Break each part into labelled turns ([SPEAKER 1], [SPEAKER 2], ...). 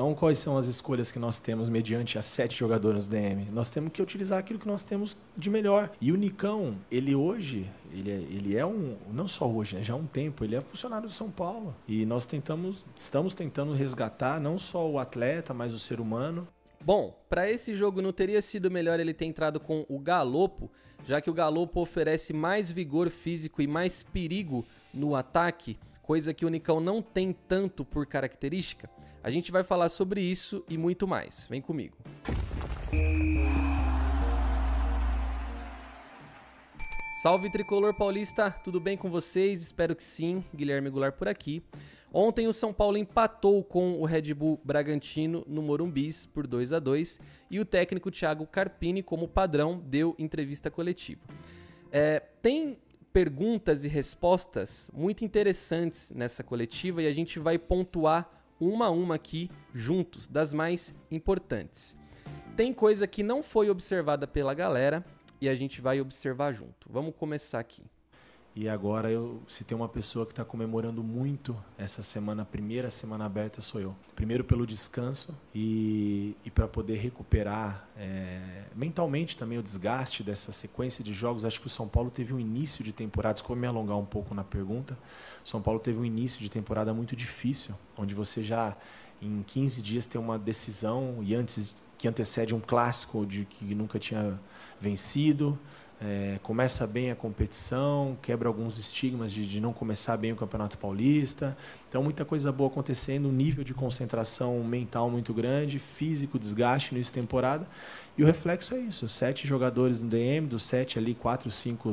[SPEAKER 1] Então, quais são as escolhas que nós temos mediante as sete jogadoras do DM? Nós temos que utilizar aquilo que nós temos de melhor. E o Nicão, ele hoje, ele é, ele é um, não só hoje, né, já há um tempo, ele é funcionário de São Paulo. E nós tentamos, estamos tentando resgatar não
[SPEAKER 2] só o atleta, mas o ser humano. Bom, para esse jogo não teria sido melhor ele ter entrado com o Galopo, já que o Galopo oferece mais vigor físico e mais perigo no ataque, coisa que o Nicão não tem tanto por característica? A gente vai falar sobre isso e muito mais. Vem comigo. Salve tricolor paulista, tudo bem com vocês? Espero que sim. Guilherme Goulart por aqui. Ontem o São Paulo empatou com o Red Bull Bragantino no Morumbis por 2 a 2 e o técnico Thiago Carpini, como padrão, deu entrevista coletiva. É, tem perguntas e respostas muito interessantes nessa coletiva e a gente vai pontuar uma a uma aqui juntos, das mais importantes. Tem coisa que não foi observada pela galera e a gente vai observar junto. Vamos começar aqui.
[SPEAKER 1] E agora eu, se tem uma pessoa que está comemorando muito essa semana, primeira semana aberta, sou eu. Primeiro pelo descanso e, e para poder recuperar é, mentalmente também o desgaste dessa sequência de jogos. Acho que o São Paulo teve um início de temporada, desculpa me alongar um pouco na pergunta. O São Paulo teve um início de temporada muito difícil, onde você já em 15 dias tem uma decisão e antes que antecede um clássico de que nunca tinha vencido é, começa bem a competição, quebra alguns estigmas de, de, não começar bem o Campeonato Paulista. Então, muita coisa boa acontecendo, um nível de concentração mental muito grande, físico, desgaste no temporada. E o reflexo é isso: sete jogadores no DM, dos sete ali, quatro, cinco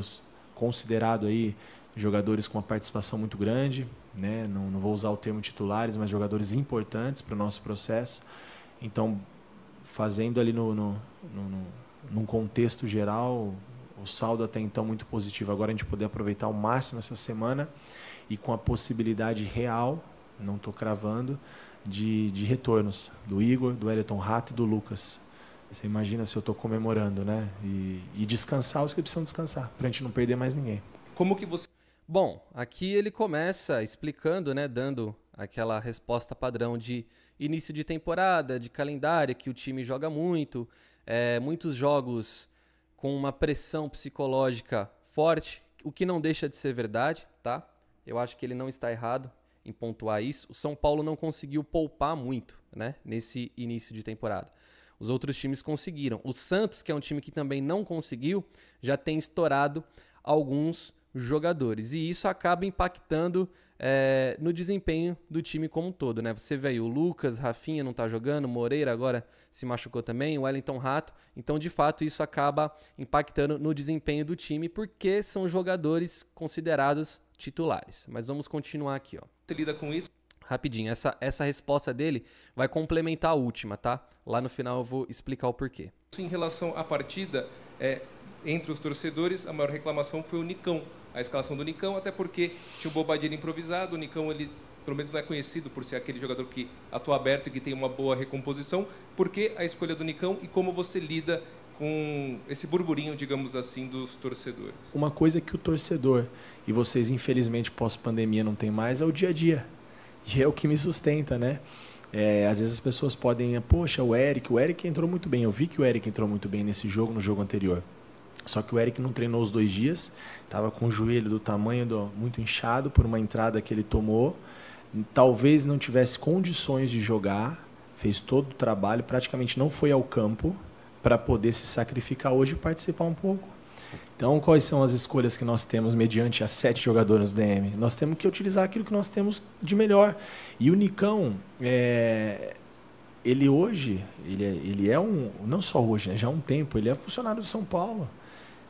[SPEAKER 1] considerado aí jogadores com uma participação muito grande, né? não, não vou usar o termo titulares, mas jogadores importantes para o nosso processo. Então, fazendo ali no, no, no, num contexto geral, o saldo até então muito positivo. Agora a gente poder aproveitar ao máximo essa semana e com a possibilidade real, não estou cravando, de, de retornos do Igor, do Elton Rato e do Lucas. Você imagina se eu estou comemorando, né? E, e, descansar os que precisam descansar, para a gente não perder mais ninguém.
[SPEAKER 2] Como que você. Bom, aqui ele começa explicando, né? Dando aquela resposta padrão de início de temporada, de calendário, que o time joga muito, é, muitos jogos com uma pressão psicológica forte, o que não deixa de ser verdade, tá? Eu acho que ele não está errado em pontuar isso. O São Paulo não conseguiu poupar muito, né, nesse início de temporada. Os outros times conseguiram. O Santos, que é um time que também não conseguiu, já tem estourado alguns jogadores. E isso acaba impactando é, no desempenho do time como um todo, né? Você vê aí o Lucas, Rafinha não tá jogando, Moreira agora se machucou também, o Wellington Rato. Então, de fato, isso acaba impactando no desempenho do time, porque são jogadores considerados titulares. Mas vamos continuar aqui, ó. Você lida com isso? Rapidinho, essa, essa resposta dele vai complementar a última, tá? Lá no final eu vou explicar o porquê. Em relação à partida, é, entre os torcedores, a maior reclamação foi o Nicão, a escalação do Nicão, até porque tinha o um Bobadilha improvisado, o Nicão ele pelo menos não é conhecido por ser aquele jogador que atua aberto e que tem uma boa recomposição. Por que a escolha do Nicão e como você lida com esse burburinho, digamos assim, dos torcedores?
[SPEAKER 1] Uma coisa é que o torcedor, e vocês infelizmente pós-pandemia não tem mais, é o dia a dia. E é o que me sustenta, né? É, às vezes as pessoas podem, poxa, o Eric, o Eric entrou muito bem. Eu vi que o Eric entrou muito bem nesse jogo, no jogo anterior. Só que o Eric não treinou os dois dias, estava com o joelho do tamanho do, muito inchado por uma entrada que ele tomou. Talvez não tivesse condições de jogar, fez todo o trabalho, praticamente não foi ao campo para poder se sacrificar hoje e participar um pouco. Então, quais são as escolhas que nós temos mediante as sete jogadores do DM? Nós temos que utilizar aquilo que nós temos de melhor. E o Nicão, é, ele hoje, ele é, ele é um, não só hoje, né, já há um tempo, ele é funcionário do São Paulo.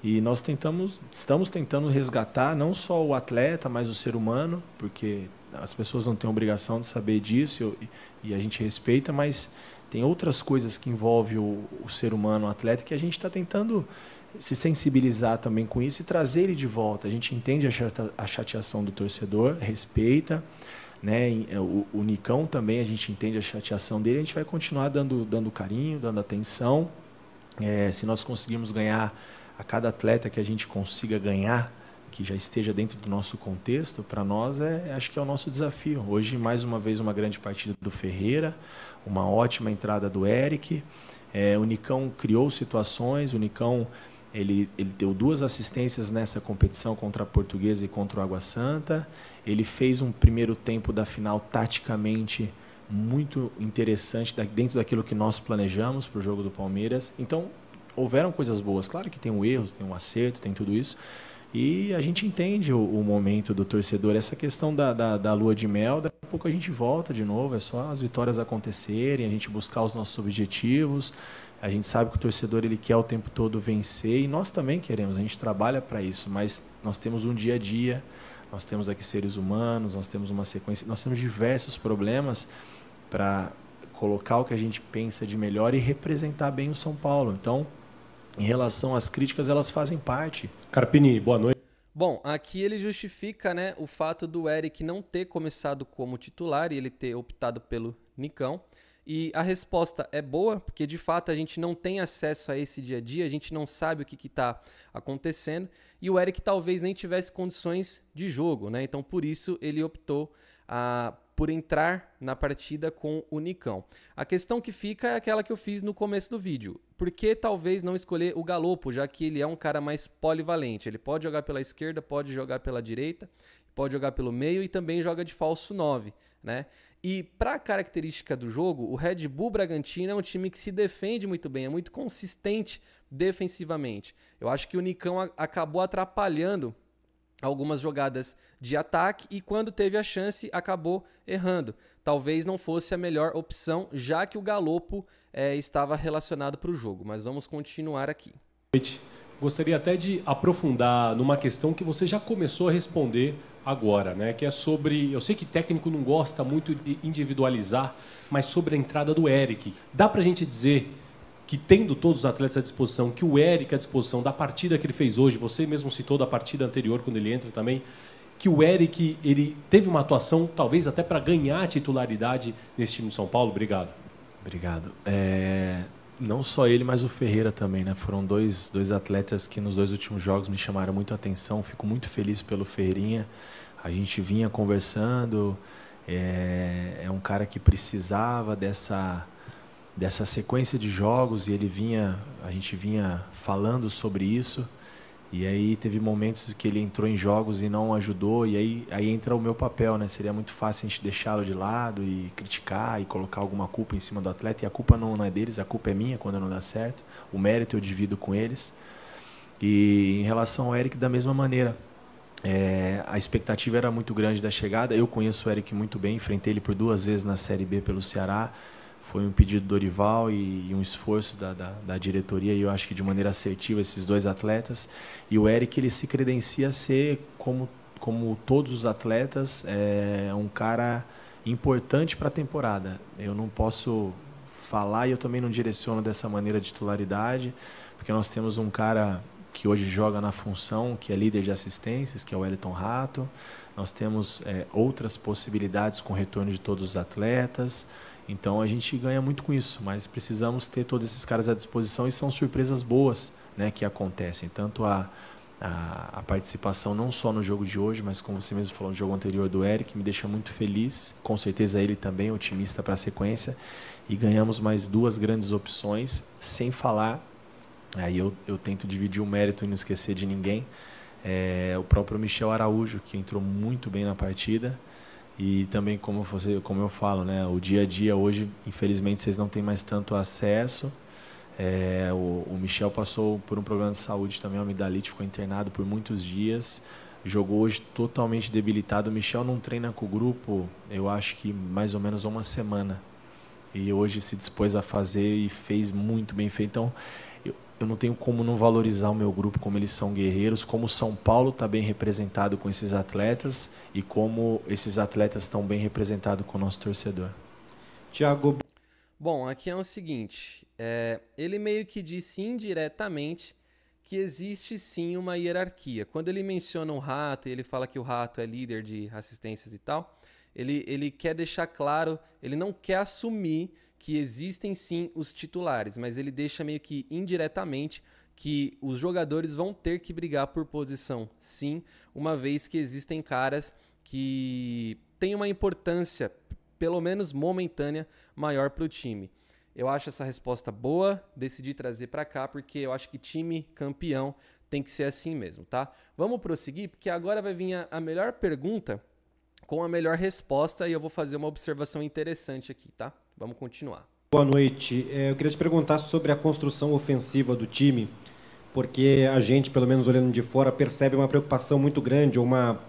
[SPEAKER 1] E nós tentamos, estamos tentando resgatar não só o atleta, mas o ser humano, porque as pessoas não têm obrigação de saber disso e a gente respeita, mas tem outras coisas que envolvem o, o ser humano, o atleta, que a gente está tentando se sensibilizar também com isso e trazer ele de volta. A gente entende a chateação do torcedor, respeita, né? É, o, o Nicão também a gente entende a chateação dele, a gente vai continuar dando, dando carinho, dando atenção. É, se nós conseguirmos ganhar a cada atleta que a gente consiga ganhar, que já esteja dentro do nosso contexto, para nós é, acho que é o nosso desafio. Hoje, mais uma vez, uma grande partida do Ferreira, uma ótima entrada do Eric. É, o Nicão criou situações, o Nicão ele, ele deu duas assistências nessa competição contra a Portuguesa e contra o Água Santa. Ele fez um primeiro tempo da final taticamente muito interessante dentro daquilo que nós planejamos para o jogo do Palmeiras. Então, houveram coisas boas. Claro que tem um erro, tem um acerto, tem tudo isso. E a gente entende o, o momento do torcedor. Essa questão da, da, da, lua de mel, daqui a pouco a gente volta de novo. É só as vitórias acontecerem, a gente buscar os nossos objetivos. A gente sabe que o torcedor ele quer o tempo todo vencer e nós também queremos. A gente trabalha para isso, mas nós temos um dia a dia, nós temos aqui seres humanos, nós temos uma sequência, nós temos diversos problemas para colocar o que a gente pensa de melhor e representar bem o São Paulo. Então, em relação às críticas, elas fazem parte. Carpini, boa noite.
[SPEAKER 2] Bom, aqui ele justifica né, o fato do Eric não ter começado como titular e ele ter optado pelo Nicão. E a resposta é boa, porque de fato a gente não tem acesso a esse dia a dia, a gente não sabe o que está acontecendo, e o Eric talvez nem tivesse condições de jogo, né? Então por isso ele optou a, por entrar na partida com o Nicão. A questão que fica é aquela que eu fiz no começo do vídeo. Por que talvez não escolher o Galopo, já que ele é um cara mais polivalente? Ele pode jogar pela esquerda, pode jogar pela direita, pode jogar pelo meio e também joga de falso 9, né? E para a característica do jogo, o Red Bull Bragantino é um time que se defende muito bem, é muito consistente defensivamente. Eu acho que o Nicão acabou atrapalhando algumas jogadas de ataque e quando teve a chance acabou errando. Talvez não fosse a melhor opção, já que o galopo é, estava relacionado para o jogo. Mas vamos continuar aqui.
[SPEAKER 1] Gostaria até de aprofundar numa questão que você já começou a responder agora, né? Que é sobre. Eu sei que técnico não gosta muito de individualizar, mas sobre a entrada do Eric. Dá pra gente dizer que tendo todos os atletas à disposição, que o Eric à disposição da partida que ele fez hoje, você mesmo citou da partida anterior quando ele entra também, que o Eric ele teve uma atuação talvez até para ganhar a titularidade nesse time de São Paulo. Obrigado. Obrigado. É, não só ele, mas o Ferreira também, né? Foram dois, dois atletas que nos dois últimos jogos me chamaram muito a atenção. Fico muito feliz pelo Ferreirinha. A gente vinha conversando. É, é um cara que precisava dessa dessa sequência de jogos e ele vinha, a gente vinha falando sobre isso. E aí teve momentos que ele entrou em jogos e não ajudou, e aí, aí entra o meu papel, né? Seria muito fácil a gente deixá-lo de lado e criticar e colocar alguma culpa em cima do atleta, e a culpa não, não é deles, a culpa é minha quando não dá certo. O mérito eu divido com eles. E em relação ao Eric, da mesma maneira. É, a expectativa era muito grande da chegada. Eu conheço o Eric muito bem, enfrentei ele por duas vezes na Série B pelo Ceará foi um pedido do Dorival e, um esforço da, da, da, diretoria e eu acho que de maneira assertiva esses dois atletas e o Eric ele se credencia a ser como como todos os atletas é um cara importante para a temporada eu não posso falar e eu também não direciono dessa maneira de titularidade porque nós temos um cara que hoje joga na função que é líder de assistências que é o Elton Rato nós temos é, outras possibilidades com o retorno de todos os atletas então a gente ganha muito com isso, mas precisamos ter todos esses caras à disposição e são surpresas boas né, que acontecem. Tanto a, a, a, participação não só no jogo de hoje, mas como você mesmo falou no jogo anterior do Eric, me deixa muito feliz. Com certeza ele também, otimista para a sequência. E ganhamos mais duas grandes opções, sem falar. Aí eu, eu tento dividir o mérito e não esquecer de ninguém. É, o próprio Michel Araújo, que entrou muito bem na partida. E também como você, como eu falo, né, o dia a dia hoje, infelizmente vocês não têm mais tanto acesso. É, o, o, Michel passou por um problema de saúde também, o amidalite, ficou internado por muitos dias. Jogou hoje totalmente debilitado. O Michel não treina com o grupo, eu acho que mais ou menos uma semana. E hoje se dispôs a fazer e fez muito bem feito. Então, eu, eu não tenho como não valorizar o meu grupo, como eles são guerreiros, como São Paulo está bem representado com esses atletas e como esses atletas estão bem representados com o nosso torcedor. Tiago.
[SPEAKER 2] Bom, aqui é o seguinte: é, ele meio que disse indiretamente que existe sim uma hierarquia. Quando ele menciona o um rato e ele fala que o rato é líder de assistências e tal, ele, ele quer deixar claro, ele não quer assumir que existem sim os titulares, mas ele deixa meio que indiretamente que os jogadores vão ter que brigar por posição, sim, uma vez que existem caras que têm uma importância, pelo menos momentânea, maior para o time. Eu acho essa resposta boa, decidi trazer para cá porque eu acho que time campeão tem que ser assim mesmo, tá? Vamos prosseguir porque agora vai vir a, a melhor pergunta com a melhor resposta e eu vou fazer uma observação interessante aqui, tá? Vamos continuar.
[SPEAKER 3] Boa noite. É, eu queria te perguntar sobre a construção ofensiva do time, porque a gente, pelo menos olhando de fora, percebe uma preocupação muito grande, uma,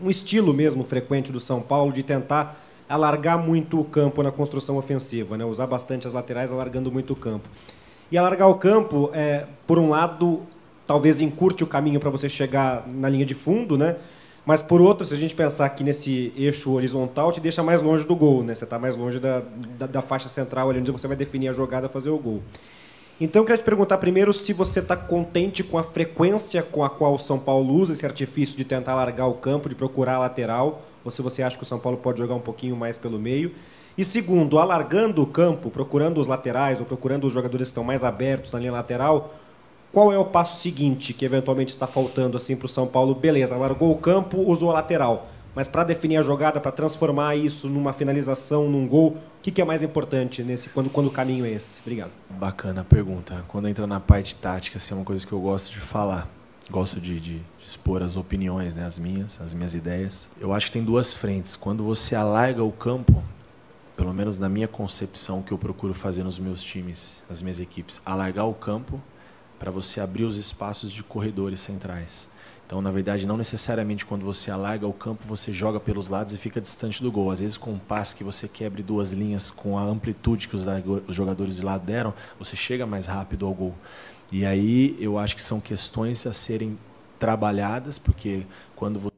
[SPEAKER 3] um estilo mesmo frequente do São Paulo de tentar alargar muito o campo na construção ofensiva, né? usar bastante as laterais, alargando muito o campo. E alargar o campo, é, por um lado, talvez encurte o caminho para você chegar na linha de fundo, né? Mas, por outro, se a gente pensar aqui nesse eixo horizontal, te deixa mais longe do gol, né? Você está mais longe da, da, da, faixa central, ali onde você vai definir a jogada, fazer o gol. Então, eu queria te perguntar primeiro se você está contente com a frequência com a qual o São Paulo usa esse artifício de tentar largar o campo, de procurar a lateral, ou se você acha que o São Paulo pode jogar um pouquinho mais pelo meio. E segundo, alargando o campo, procurando os laterais ou procurando os jogadores que estão mais abertos na linha lateral, qual é o passo seguinte que eventualmente está faltando assim para o São Paulo? Beleza, largou o campo, usou a lateral. Mas para definir a jogada, para transformar isso numa finalização, num gol, o que, que, é mais importante nesse quando, quando o caminho é esse? Obrigado.
[SPEAKER 1] Bacana a pergunta. Quando entra na parte tática, assim, é uma coisa que eu gosto de falar. Gosto de, de, de expor as opiniões, né? as minhas, as minhas ideias. Eu acho que tem duas frentes. Quando você alarga o campo, pelo menos na minha concepção que eu procuro fazer nos meus times, nas minhas equipes, alargar o campo para você abrir os espaços de corredores centrais. Então, na verdade, não necessariamente quando você alarga o campo, você joga pelos lados e fica distante do gol. Às vezes, com um passe que você quebre duas linhas com a amplitude que os jogadores de lado deram, você chega mais rápido ao gol. E aí eu acho que são questões a serem trabalhadas, porque quando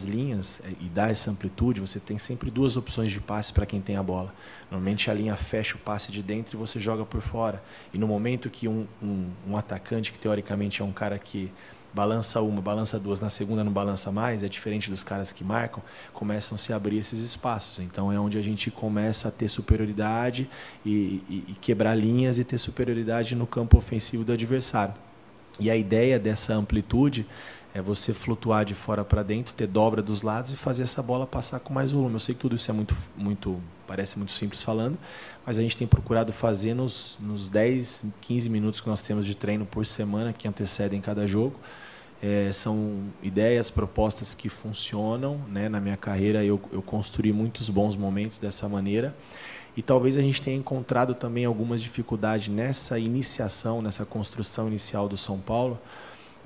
[SPEAKER 1] essas linhas eh, e dar essa amplitude, você tem sempre duas opções de passe para quem tem a bola. Normalmente a linha fecha o passe de dentro e você joga por fora. E no momento que um, um, um atacante, que teoricamente é um cara que balança uma, balança duas, na segunda não balança mais, é diferente dos caras que marcam, começam a se abrir esses espaços. Então é onde a gente começa a ter superioridade e, e, e quebrar linhas e ter superioridade no campo ofensivo do adversário. E a ideia dessa amplitude é você flutuar de fora para dentro, ter dobra dos lados e fazer essa bola passar com mais volume. Eu sei que tudo isso é muito, muito parece muito simples falando, mas a gente tem procurado fazer nos, nos 10, 15 minutos que nós temos de treino por semana, que antecedem cada jogo. É, são ideias, propostas que funcionam. Né? Na minha carreira, eu, eu construí muitos bons momentos dessa maneira. E talvez a gente tenha encontrado também algumas dificuldades nessa iniciação, nessa construção inicial do São Paulo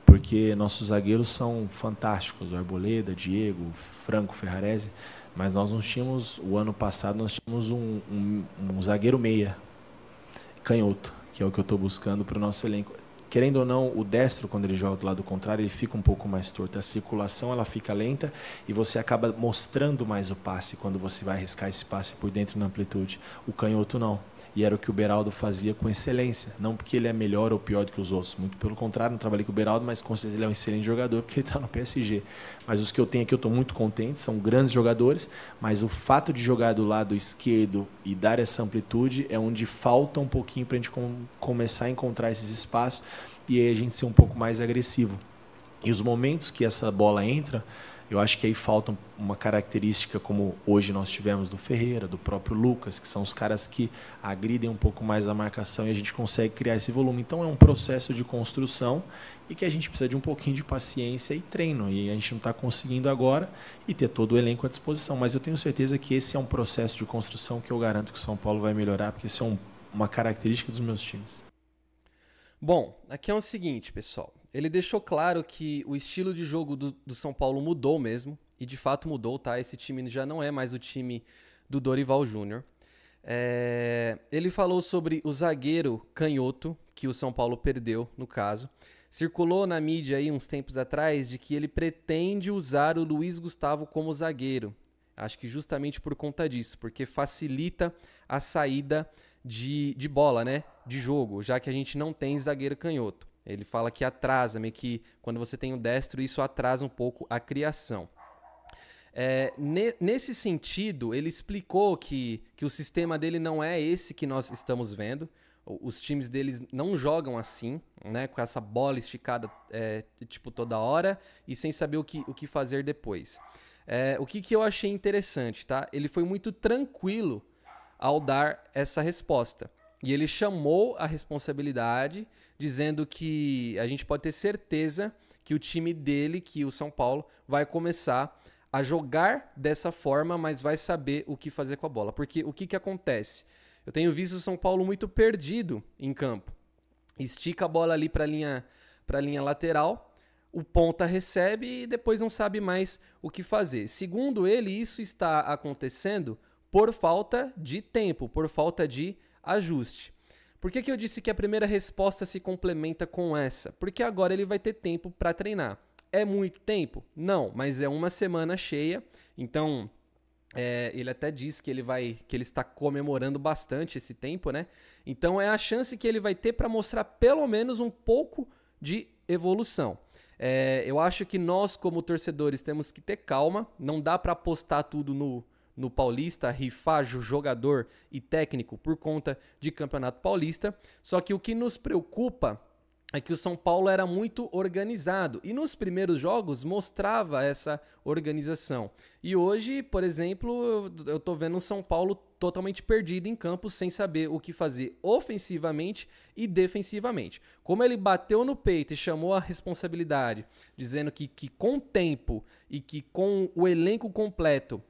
[SPEAKER 1] porque nossos zagueiros são fantásticos, o Arboleda, Diego, Franco, Ferrarese, mas nós não tínhamos, o ano passado nós tínhamos um, um, um zagueiro meia, canhoto, que é o que eu estou buscando para o nosso elenco. Querendo ou não, o destro, quando ele joga do lado contrário, ele fica um pouco mais torto. A circulação ela fica lenta e você acaba mostrando mais o passe quando você vai arriscar esse passe por dentro na amplitude. O canhoto não e era o que o Beraldo fazia com excelência. Não porque ele é melhor ou pior do que os outros. Muito pelo contrário, não trabalhei com o Beraldo, mas com certeza ele é um excelente jogador porque ele está no PSG. Mas os que eu tenho aqui eu estou muito contente, são grandes jogadores. Mas o fato de jogar do lado esquerdo e dar essa amplitude é onde falta um pouquinho para a gente com, começar a encontrar esses espaços e aí a gente ser um pouco mais agressivo. E os momentos que essa bola entra eu acho que aí falta uma característica como hoje nós tivemos do Ferreira, do próprio Lucas, que são os caras que agridem um pouco mais a marcação e a gente consegue criar esse volume. Então é um processo de construção e que a gente precisa de um pouquinho de paciência e treino. E a gente não está conseguindo agora e ter todo o elenco à disposição. Mas eu tenho certeza que esse é um processo de construção que eu garanto que o São Paulo vai melhorar, porque isso é um, uma característica dos meus times.
[SPEAKER 2] Bom, aqui é o seguinte, pessoal ele deixou claro que o estilo de jogo do, do, São Paulo mudou mesmo, e de fato mudou, tá? Esse time já não é mais o time do Dorival Júnior. É... ele falou sobre o zagueiro canhoto, que o São Paulo perdeu, no caso. Circulou na mídia aí uns tempos atrás de que ele pretende usar o Luiz Gustavo como zagueiro. Acho que justamente por conta disso, porque facilita a saída de, de bola, né? De jogo, já que a gente não tem zagueiro canhoto. Ele fala que atrasa, meio que quando você tem o destro, isso atrasa um pouco a criação. É, ne, nesse sentido, ele explicou que, que o sistema dele não é esse que nós estamos vendo. Os times deles não jogam assim, né? Com essa bola esticada é, tipo toda hora e sem saber o que, o que fazer depois. É, o que, que eu achei interessante, tá? Ele foi muito tranquilo ao dar essa resposta. E ele chamou a responsabilidade, dizendo que a gente pode ter certeza que o time dele, que o São Paulo, vai começar a jogar dessa forma, mas vai saber o que fazer com a bola. Porque o que, que acontece? Eu tenho visto o São Paulo muito perdido em campo. Estica a bola ali para a linha, linha lateral, o ponta recebe e depois não sabe mais o que fazer. Segundo ele, isso está acontecendo por falta de tempo, por falta de ajuste. Por que, que eu disse que a primeira resposta se complementa com essa? Porque agora ele vai ter tempo para treinar. É muito tempo? Não, mas é uma semana cheia. Então, é, ele até diz que ele vai, que ele está comemorando bastante esse tempo, né? Então é a chance que ele vai ter para mostrar pelo menos um pouco de evolução. É, eu acho que nós como torcedores temos que ter calma. Não dá para apostar tudo no no Paulista, rifágio, jogador e técnico por conta de Campeonato Paulista. Só que o que nos preocupa é que o São Paulo era muito organizado e nos primeiros jogos mostrava essa organização. E hoje, por exemplo, eu estou vendo o São Paulo totalmente perdido em campo, sem saber o que fazer ofensivamente e defensivamente. Como ele bateu no peito e chamou a responsabilidade, dizendo que, que com tempo e que com o elenco completo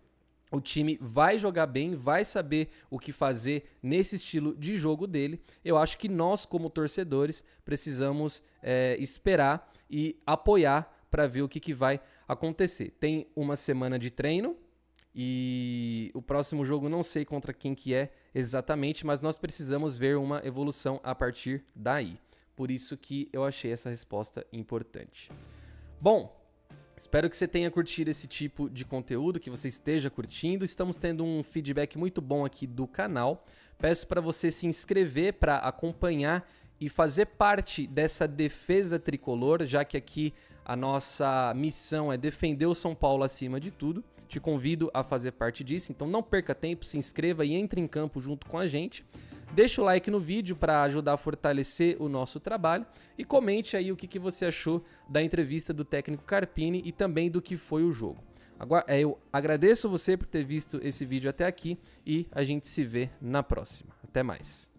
[SPEAKER 2] o time vai jogar bem, vai saber o que fazer nesse estilo de jogo dele. Eu acho que nós, como torcedores, precisamos é, esperar e apoiar para ver o que, que vai acontecer. Tem uma semana de treino e o próximo jogo não sei contra quem que é exatamente, mas nós precisamos ver uma evolução a partir daí. Por isso que eu achei essa resposta importante. Bom, Espero que você tenha curtido esse tipo de conteúdo, que você esteja curtindo. Estamos tendo um feedback muito bom aqui do canal. Peço para você se inscrever para acompanhar e fazer parte dessa defesa tricolor, já que aqui a nossa missão é defender o São Paulo acima de tudo. Te convido a fazer parte disso, então não perca tempo, se inscreva e entre em campo junto com a gente. Deixa o like no vídeo para ajudar a fortalecer o nosso trabalho e comente aí o que, que você achou da entrevista do técnico Carpini e também do que foi o jogo. Agora, é, eu agradeço você por ter visto esse vídeo até aqui e a gente se vê na próxima. Até mais.